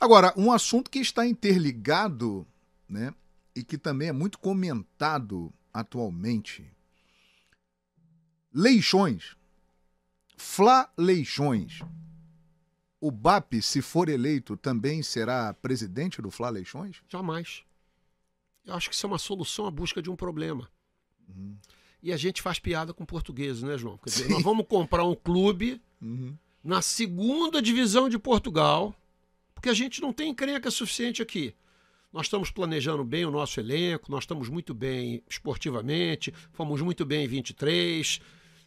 Agora, um assunto que está interligado, né, e que também é muito comentado atualmente. Leixões. Fla Leixões. O BAP, se for eleito, também será presidente do Fla Leixões? Jamais. Eu acho que isso é uma solução à busca de um problema. Uhum. E a gente faz piada com portugueses, né, João? Quer dizer, nós vamos comprar um clube uhum. na segunda divisão de Portugal porque a gente não tem encrenca suficiente aqui. Nós estamos planejando bem o nosso elenco, nós estamos muito bem esportivamente, fomos muito bem em 23.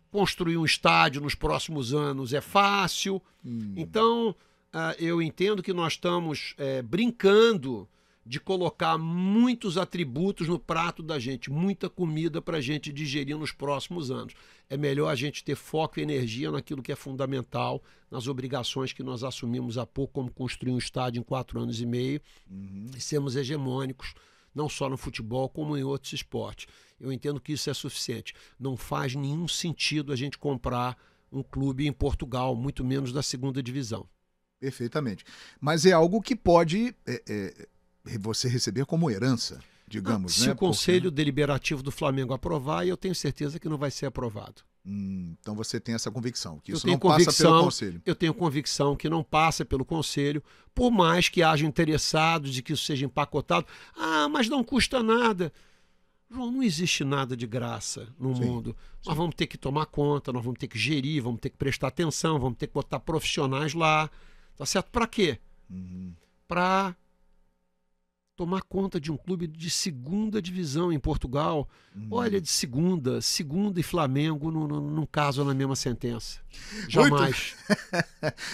Construir um estádio nos próximos anos é fácil. Hum. Então, ah, eu entendo que nós estamos eh, brincando de colocar muitos atributos no prato da gente, muita comida para a gente digerir nos próximos anos. É melhor a gente ter foco e energia naquilo que é fundamental, nas obrigações que nós assumimos há pouco, como construir um estádio em quatro anos e meio, uhum. e sermos hegemônicos, não só no futebol, como em outros esportes. Eu entendo que isso é suficiente. Não faz nenhum sentido a gente comprar um clube em Portugal, muito menos da segunda divisão. Perfeitamente. Mas é algo que pode. É, é você receber como herança, digamos. Ah, se né? o Conselho Porque... Deliberativo do Flamengo aprovar, eu tenho certeza que não vai ser aprovado. Hum, então você tem essa convicção, que eu isso não passa pelo Conselho. Eu tenho convicção que não passa pelo Conselho, por mais que haja interessados de que isso seja empacotado. Ah, mas não custa nada. João, não existe nada de graça no sim, mundo. Sim. Nós vamos ter que tomar conta, nós vamos ter que gerir, vamos ter que prestar atenção, vamos ter que botar profissionais lá. Tá certo? Para quê? Uhum. Para tomar conta de um clube de segunda divisão em Portugal. Hum. Olha, de segunda, segunda e Flamengo, num, caso, na mesma sentença. Jamais.